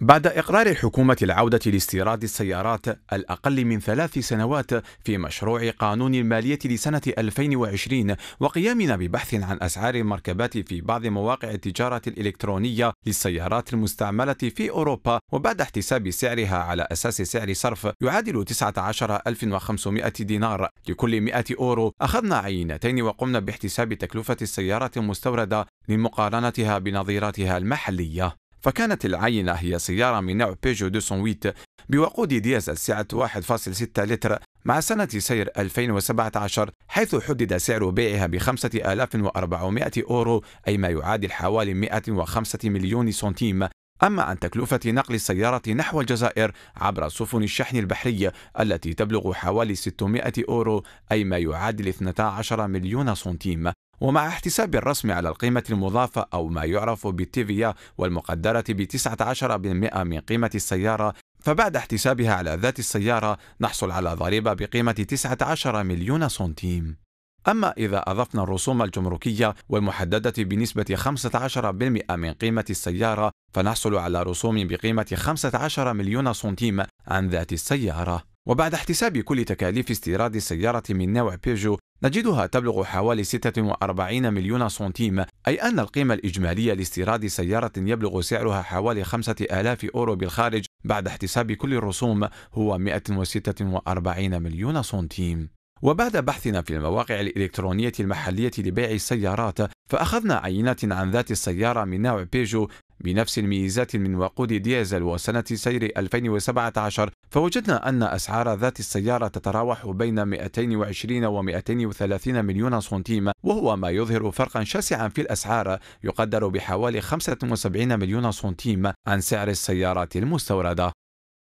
بعد إقرار حكومة العودة لاستيراد السيارات الأقل من ثلاث سنوات في مشروع قانون المالية لسنة 2020 وقيامنا ببحث عن أسعار المركبات في بعض مواقع التجارة الإلكترونية للسيارات المستعملة في أوروبا وبعد احتساب سعرها على أساس سعر صرف يعادل 19500 دينار لكل 100 أورو أخذنا عينتين وقمنا باحتساب تكلفة السيارات المستوردة لمقارنتها بنظيراتها المحلية فكانت العينة هي سيارة من نوع بيجو 208 بوقود دياز السعة 1.6 لتر مع سنة سير 2017 حيث حدد سعر بيعها ب 5400 أورو أي ما يعادل حوالي 105 مليون سنتيم أما عن تكلفة نقل السيارة نحو الجزائر عبر سفن الشحن البحرية التي تبلغ حوالي 600 أورو أي ما يعادل 12 مليون سنتيم ومع احتساب الرسم على القيمة المضافة أو ما يعرف بالتيفيا والمقدرة ب 19% من قيمة السيارة فبعد احتسابها على ذات السيارة نحصل على ضريبة بقيمة 19 مليون سنتيم أما إذا أضفنا الرسوم الجمركية والمحددة بنسبة 15% من قيمة السيارة فنحصل على رسوم بقيمة 15 مليون سنتيم عن ذات السيارة وبعد احتساب كل تكاليف استيراد السيارة من نوع بيجو نجدها تبلغ حوالي 46 مليون سنتيم أي أن القيمة الإجمالية لاستيراد سيارة يبلغ سعرها حوالي 5000 أورو بالخارج بعد احتساب كل الرسوم هو 146 مليون سنتيم وبعد بحثنا في المواقع الإلكترونية المحلية لبيع السيارات فأخذنا عينات عن ذات السيارة من نوع بيجو بنفس الميزات من وقود ديزل وسنة سير 2017 فوجدنا أن أسعار ذات السيارة تتراوح بين 220 و 230 مليون سنتيم وهو ما يظهر فرقا شاسعا في الأسعار يقدر بحوالي 75 مليون سنتيم عن سعر السيارات المستوردة